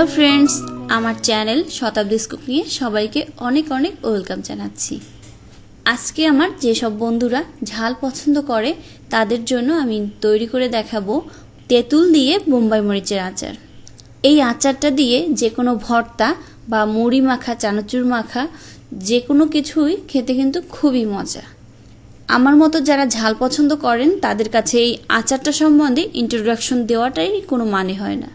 hello friends আমার channel Shatabdi scoop নিয়ে সবাইকে অনেক অনেক ওয়েলকাম জানাচ্ছি আজকে আমার যেসব বন্ধুরা ঝাল পছন্দ করে তাদের জন্য আমি তৈরি করে দেখাবো তেঁতুল দিয়ে বোম্বাই মরিচের আচার এই আচারটা দিয়ে যে কোনো ভর্তা বা মুড়ি মাখা চানাচুর মাখা যে কোনো কিছুই খেতে কিন্তু খুবই মজা আমার মতো যারা ঝাল পছন্দ করেন তাদের কাছে এই আচারটা সম্বন্ধে ইন্ট্রোডাকশন দেওয়াটাই কোনো মানে হয় না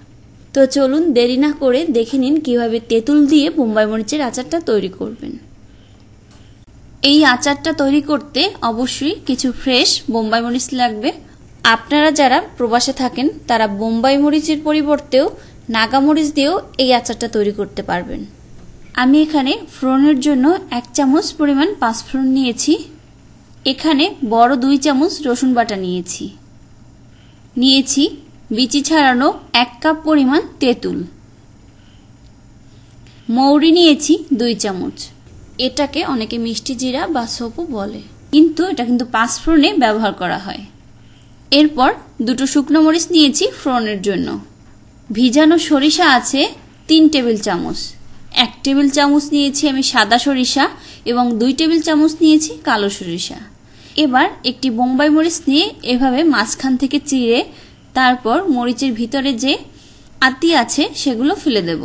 তো চলুন দেরি না করে দেখে নিন কীভাবে তেঁতুল দিয়ে বোম্বাই মরিচের আচারটা তৈরি করবেন এই আচারটা তৈরি করতে অবশ্যই কিছু ফ্রেশ বোম্বাই মরিচ লাগবে আপনারা যারা প্রবাসে থাকেন তারা বোম্বাই মরিচের পরিবর্তেও নাগা মরিচ দিয়েও এই আচারটা তৈরি করতে পারবেন আমি এখানে ফ্রনের জন্য এক চামচ পরিমাণ পাঁচফোড়ন নিয়েছি এখানে বড় দুই চামচ রসুন বাটা নিয়েছি নিয়েছি বিচি ছাড়ানো এক কাপ পরিমাণ তেঁতুল মৌরি নিয়েছি দুই চামচ এটাকে অনেকে মিষ্টি জিরা বা সোপও বলে কিন্তু এটা কিন্তু পাঁচ ফ্রনে ব্যবহার করা হয় এরপর দুটো শুকনো মরিচ নিয়েছি ফ্রনের জন্য ভিজানো সরিষা আছে তিন টেবিল চামচ এক টেবিল চামচ নিয়েছি আমি সাদা সরিষা এবং দুই টেবিল চামচ নিয়েছি কালো সরিষা এবার একটি বোম্বাই মরিচ নিয়ে এভাবে মাঝখান থেকে চিড়ে তারপর মরিচের ভিতরে যে আতি আছে সেগুলো ফেলে দেব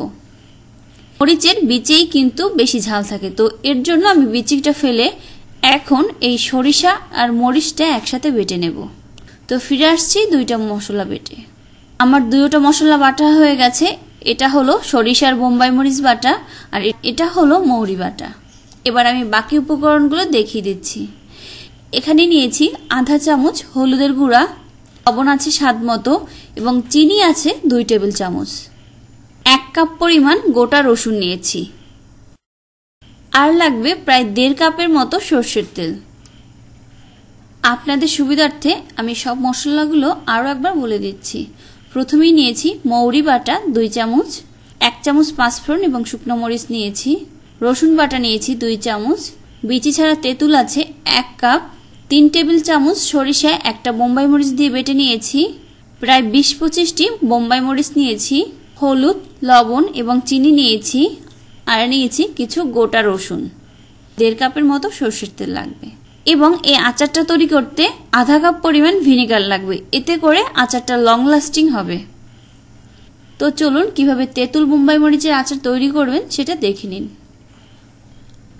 মরিচের বিচেই কিন্তু বেশি ঝাল থাকে তো এর জন্য আমি বিচিটা ফেলে এখন এই সরিষা আর মরিচটা একসাথে বেটে নেব তো ফিরে আসছি দুইটা মশলা বেটে আমার দুইটা মশলা বাটা হয়ে গেছে এটা হলো সরিষার বোম্বাই মরিচ বাটা আর এটা হলো মৌরি বাটা এবার আমি বাকি উপকরণগুলো দেখিয়ে দিচ্ছি এখানে নিয়েছি আধা চামচ হলুদের গুঁড়া লবণ আছে স্বাদ মতো এবং চিনি আছে দুই টেবিল চামচ এক কাপ পরিমাণ গোটা রসুন নিয়েছি আর লাগবে প্রায় দেড় কাপের মতো সর্ষের তেল আপনাদের সুবিধার্থে আমি সব মশলাগুলো আরও একবার বলে দিচ্ছি প্রথমেই নিয়েছি মৌরি বাটা দুই চামচ এক চামচ পাঁচফোড়ন এবং শুকনো মরিচ নিয়েছি রসুন বাটা নিয়েছি দুই চামচ বিচি ছাড়া তেঁতুল আছে এক কাপ তিন টেবিল চামচ সরিষা একটা বোম্বাই মরিচ দিয়ে বেটে নিয়েছি প্রায় বিশ পঁচিশটি বোম্বাই মরিচ নিয়েছি হলুদ লবণ এবং চিনি নিয়েছি আর নিয়েছি কিছু গোটা রসুন দেড় কাপের মতো সর্ষের তেল লাগবে এবং এই আচারটা তৈরি করতে আধা কাপ পরিমাণ ভিনেগার লাগবে এতে করে আচারটা লং লাস্টিং হবে তো চলুন কিভাবে তেঁতুল বোম্বাই মরিচের আচার তৈরি করবেন সেটা দেখে নিন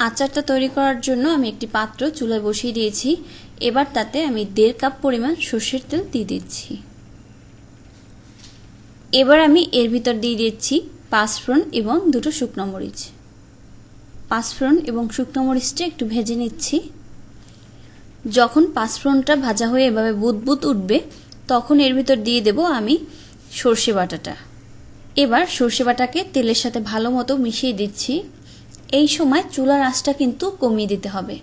আচারটা তৈরি করার জন্য আমি একটি পাত্র চুলায় বসিয়ে দিয়েছি এবার তাতে আমি দেড় কাপ পরিমাণ সর্ষের তেল দিয়ে দিচ্ছি এবার আমি এর ভিতর দিয়ে দিচ্ছি পাঁচফোড়ন এবং দুটো শুকনো মরিচ পাঁচফোড়ন এবং শুকনো মরিচটা একটু ভেজে নিচ্ছি যখন পাঁচফোড়নটা ভাজা হয়ে এভাবে বুদবুদ উঠবে তখন এর ভিতর দিয়ে দেব আমি সর্ষে বাটাটা এবার সর্ষে বাটাকে তেলের সাথে ভালো মতো মিশিয়ে দিচ্ছি এই সময় চুলার আঁচটা কিন্তু কমিয়ে দিতে হবে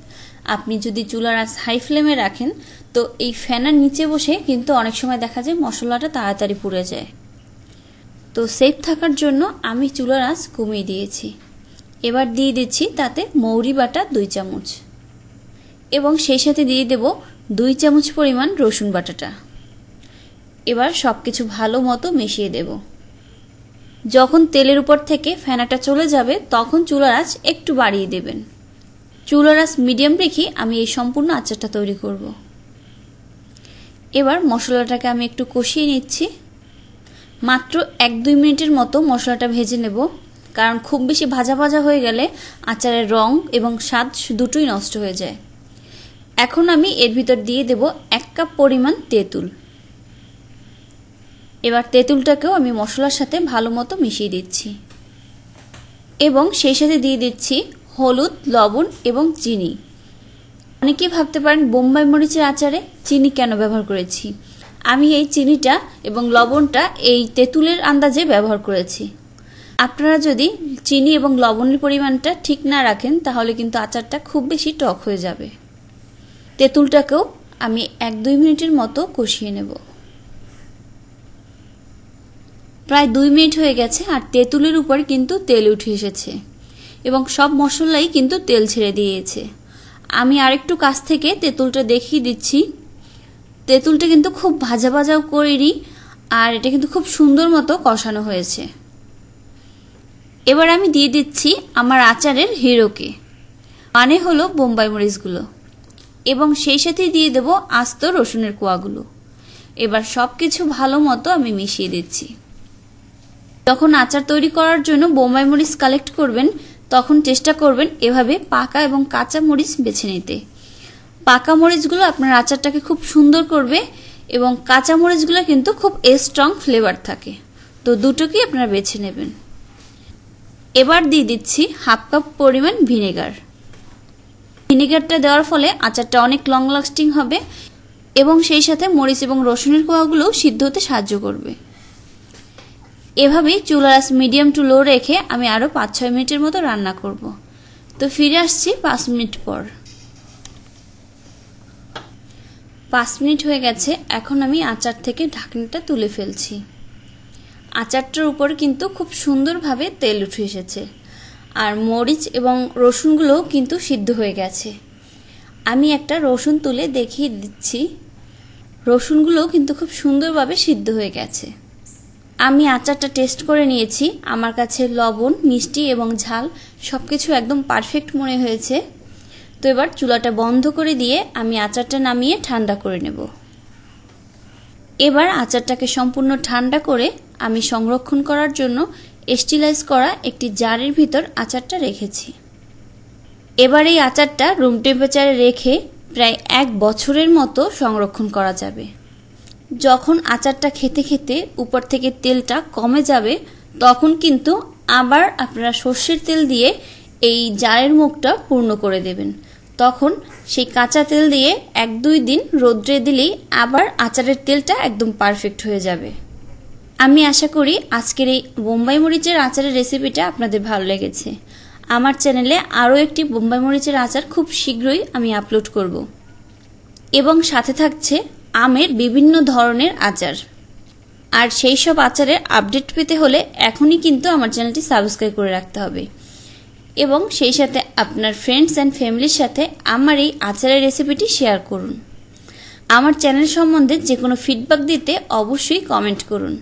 আপনি যদি চুলার আঁচ হাই ফ্লেমে রাখেন তো এই ফ্যানার নিচে বসে কিন্তু অনেক সময় দেখা যায় মশলাটা তাড়াতাড়ি পুড়ে যায় তো সেফ থাকার জন্য আমি চুলার আঁচ কমিয়ে দিয়েছি এবার দিয়ে দিচ্ছি তাতে মৌরি বাটা দুই চামচ এবং সেই সাথে দিয়ে দেব দুই চামচ পরিমাণ রসুন বাটাটা এবার সব কিছু ভালো মতো মিশিয়ে দেবো যখন তেলের উপর থেকে ফেনাটা চলে যাবে তখন চুলার আঁচ একটু বাড়িয়ে দেবেন চুলার আঁচ মিডিয়াম রেখে আমি এই সম্পূর্ণ আচারটা তৈরি করব এবার মশলাটাকে আমি একটু কষিয়ে নিচ্ছি মাত্র এক দুই মিনিটের মতো মশলাটা ভেজে নেব কারণ খুব বেশি ভাজা ভাজা হয়ে গেলে আচারের রং এবং স্বাদ দুটোই নষ্ট হয়ে যায় এখন আমি এর ভিতর দিয়ে দেব এক কাপ পরিমাণ তেঁতুল এবার তেঁতুলটাকেও আমি মশলার সাথে ভালো মতো মিশিয়ে দিচ্ছি এবং সেই সাথে দিয়ে দিচ্ছি হলুদ লবণ এবং চিনি অনেকেই ভাবতে পারেন বোম্বাই মরিচের আচারে চিনি কেন ব্যবহার করেছি আমি এই চিনিটা এবং লবণটা এই তেঁতুলের আন্দাজে ব্যবহার করেছি আপনারা যদি চিনি এবং লবণের পরিমাণটা ঠিক না রাখেন তাহলে কিন্তু আচারটা খুব বেশি টক হয়ে যাবে তেঁতুলটাকেও আমি এক দুই মিনিটের মতো কষিয়ে নেবো প্রায় দুই মিনিট হয়ে গেছে আর তেঁতুলের উপর কিন্তু তেল উঠে এসেছে এবং সব মশলাই কিন্তু তেল ছেড়ে দিয়েছে আমি আরেকটু কাছ থেকে তেঁতুলটা দেখিয়ে দিচ্ছি তেঁতুলটা কিন্তু খুব ভাজা ভাজাও করিনি আর এটা কিন্তু খুব সুন্দর মতো কষানো হয়েছে এবার আমি দিয়ে দিচ্ছি আমার আচারের হিরোকে মানে হলো বোম্বাই মরিচগুলো এবং সেই সাথে দিয়ে দেবো আস্ত রসুনের কোয়াগুলো এবার সব কিছু ভালো মতো আমি মিশিয়ে দিচ্ছি যখন আচার তৈরি করার জন্য বোম্বাই মরিচ কালেক্ট করবেন তখন চেষ্টা করবেন এভাবে পাকা এবং কাঁচা মরিচ বেছে নিতে পাকা মরিচগুলো আপনার আচারটাকে খুব সুন্দর করবে এবং কাঁচা মরিচগুলো কিন্তু খুব স্ট্রং ফ্লেভার থাকে তো দুটোকেই আপনারা বেছে নেবেন এবার দিয়ে দিচ্ছি হাফ কাপ পরিমাণ ভিনেগার ভিনেগারটা দেওয়ার ফলে আচারটা অনেক লং লাস্টিং হবে এবং সেই সাথে মরিচ এবং রসুনের কোয়াগুলোও সিদ্ধ হতে সাহায্য করবে এভাবে চুলার মিডিয়াম টু লো রেখে আমি আরও পাঁচ ছয় মিনিটের মতো রান্না করব তো ফিরে আসছি পাঁচ মিনিট পর পাঁচ মিনিট হয়ে গেছে এখন আমি আচার থেকে ঢাকনিটা তুলে ফেলছি আচারটার উপর কিন্তু খুব সুন্দরভাবে তেল উঠে এসেছে আর মরিচ এবং রসুনগুলোও কিন্তু সিদ্ধ হয়ে গেছে আমি একটা রসুন তুলে দেখিয়ে দিচ্ছি রসুনগুলোও কিন্তু খুব সুন্দরভাবে সিদ্ধ হয়ে গেছে আমি আচারটা টেস্ট করে নিয়েছি আমার কাছে লবণ মিষ্টি এবং ঝাল সব কিছু একদম পারফেক্ট মনে হয়েছে তো এবার চুলাটা বন্ধ করে দিয়ে আমি আচারটা নামিয়ে ঠান্ডা করে নেব এবার আচারটাকে সম্পূর্ণ ঠান্ডা করে আমি সংরক্ষণ করার জন্য স্টিলাইজ করা একটি জারের ভিতর আচারটা রেখেছি এবার এই আচারটা রুম টেম্পারেচারে রেখে প্রায় এক বছরের মতো সংরক্ষণ করা যাবে যখন আচারটা খেতে খেতে উপর থেকে তেলটা কমে যাবে তখন কিন্তু আবার আপনারা সর্ষের তেল দিয়ে এই জারের মুখটা পূর্ণ করে দেবেন তখন সেই কাঁচা তেল দিয়ে এক দুই দিন রোদ্রে দিলেই আবার আচারের তেলটা একদম পারফেক্ট হয়ে যাবে আমি আশা করি আজকের এই বোম্বাই মরিচের আচারের রেসিপিটা আপনাদের ভালো লেগেছে আমার চ্যানেলে আরও একটি বোম্বাই মরিচের আচার খুব শীঘ্রই আমি আপলোড করব এবং সাথে থাকছে আমের বিভিন্ন ধরনের আচার আর সেই সব আচারের আপডেট পেতে হলে এখনই কিন্তু আমার চ্যানেলটি সাবস্ক্রাইব করে রাখতে হবে এবং সেই সাথে আপনার ফ্রেন্ডস অ্যান্ড ফ্যামিলির সাথে আমার এই আচারের রেসিপিটি শেয়ার করুন আমার চ্যানেল সম্বন্ধে যে কোনো ফিডব্যাক দিতে অবশ্যই কমেন্ট করুন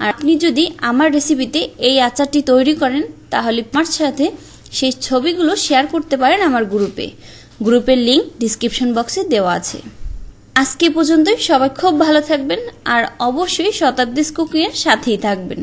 আর আপনি যদি আমার রেসিপিতে এই আচারটি তৈরি করেন তাহলে আমার সাথে সেই ছবিগুলো শেয়ার করতে পারেন আমার গ্রুপে গ্রুপের লিঙ্ক ডিসক্রিপশন বক্সে দেওয়া আছে আজকে পর্যন্তই সবাই খুব ভালো থাকবেন আর অবশ্যই শতাব্দী কুকিংয়ের সাথেই থাকবেন